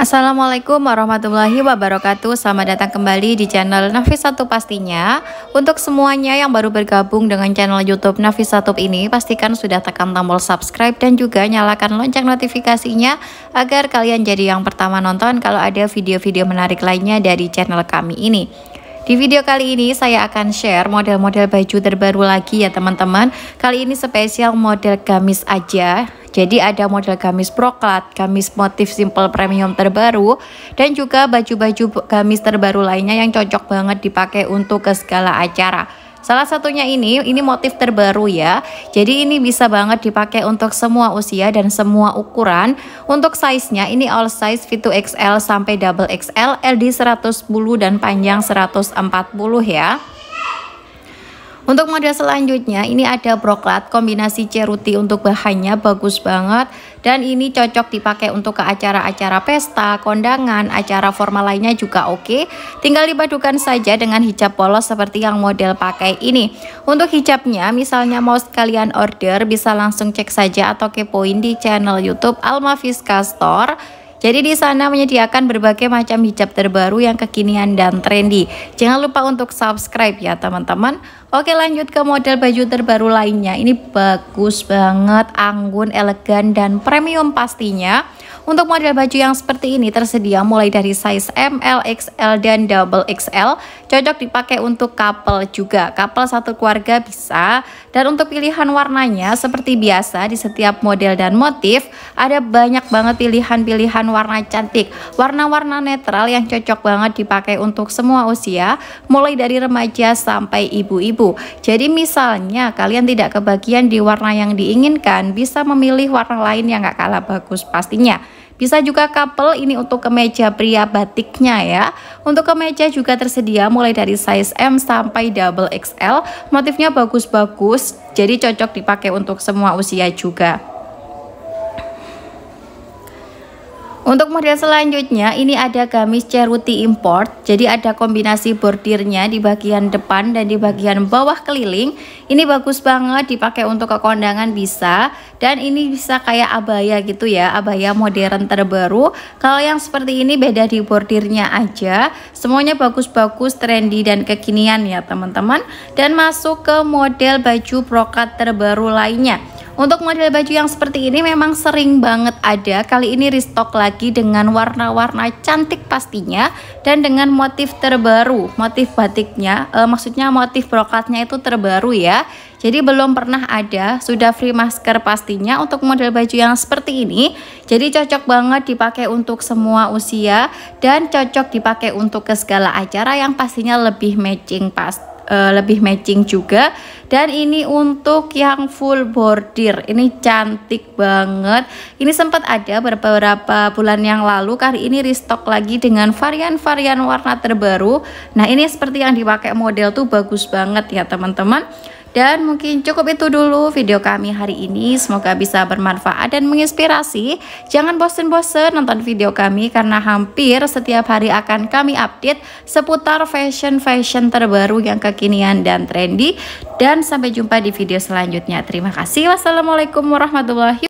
Assalamualaikum warahmatullahi wabarakatuh Selamat datang kembali di channel Nafisatub pastinya Untuk semuanya yang baru bergabung dengan channel youtube Nafisatub ini Pastikan sudah tekan tombol subscribe dan juga nyalakan lonceng notifikasinya Agar kalian jadi yang pertama nonton kalau ada video-video menarik lainnya dari channel kami ini di video kali ini saya akan share model-model baju terbaru lagi ya teman-teman Kali ini spesial model gamis aja jadi ada model gamis proklat, gamis motif simple premium terbaru, dan juga baju-baju gamis terbaru lainnya yang cocok banget dipakai untuk ke segala acara. Salah satunya ini, ini motif terbaru ya. Jadi ini bisa banget dipakai untuk semua usia dan semua ukuran. Untuk size-nya ini all size v xl sampai double XL, LD 110 dan panjang 140 ya. Untuk model selanjutnya ini ada broklat kombinasi ceruti untuk bahannya bagus banget dan ini cocok dipakai untuk ke acara-acara pesta, kondangan, acara formal lainnya juga oke. Tinggal dipadukan saja dengan hijab polos seperti yang model pakai ini. Untuk hijabnya misalnya mau sekalian order bisa langsung cek saja atau kepoin di channel YouTube Alma Fiska Store jadi di sana menyediakan berbagai macam hijab terbaru yang kekinian dan trendy. Jangan lupa untuk subscribe ya teman-teman. Oke lanjut ke model baju terbaru lainnya. Ini bagus banget, anggun, elegan, dan premium pastinya. Untuk model baju yang seperti ini tersedia mulai dari size M, L, XL, dan double XL. Cocok dipakai untuk couple juga. Couple satu keluarga bisa. Dan untuk pilihan warnanya seperti biasa di setiap model dan motif ada banyak banget pilihan-pilihan warna cantik. Warna-warna netral yang cocok banget dipakai untuk semua usia, mulai dari remaja sampai ibu-ibu. Jadi misalnya kalian tidak kebagian di warna yang diinginkan, bisa memilih warna lain yang gak kalah bagus pastinya. Bisa juga couple ini untuk kemeja pria batiknya ya. Untuk kemeja juga tersedia mulai dari size M sampai double XL. Motifnya bagus-bagus, jadi cocok dipakai untuk semua usia juga. Untuk model selanjutnya ini ada gamis ceruti import Jadi ada kombinasi bordirnya di bagian depan dan di bagian bawah keliling Ini bagus banget dipakai untuk kekondangan bisa Dan ini bisa kayak abaya gitu ya Abaya modern terbaru Kalau yang seperti ini beda di bordirnya aja Semuanya bagus-bagus trendy dan kekinian ya teman-teman Dan masuk ke model baju brokat terbaru lainnya untuk model baju yang seperti ini memang sering banget ada. Kali ini restock lagi dengan warna-warna cantik pastinya dan dengan motif terbaru, motif batiknya, e, maksudnya motif brokatnya itu terbaru ya. Jadi belum pernah ada, sudah free masker pastinya untuk model baju yang seperti ini. Jadi cocok banget dipakai untuk semua usia dan cocok dipakai untuk ke segala acara yang pastinya lebih matching pasti uh, lebih matching juga dan ini untuk yang full bordir ini cantik banget ini sempat ada beberapa bulan yang lalu kali ini restock lagi dengan varian-varian warna terbaru nah ini seperti yang dipakai model tuh bagus banget ya teman-teman dan mungkin cukup itu dulu video kami hari ini. Semoga bisa bermanfaat dan menginspirasi. Jangan bosen-bosen nonton video kami karena hampir setiap hari akan kami update seputar fashion-fashion terbaru yang kekinian dan trendy. Dan sampai jumpa di video selanjutnya. Terima kasih. Wassalamualaikum warahmatullahi wabarakatuh.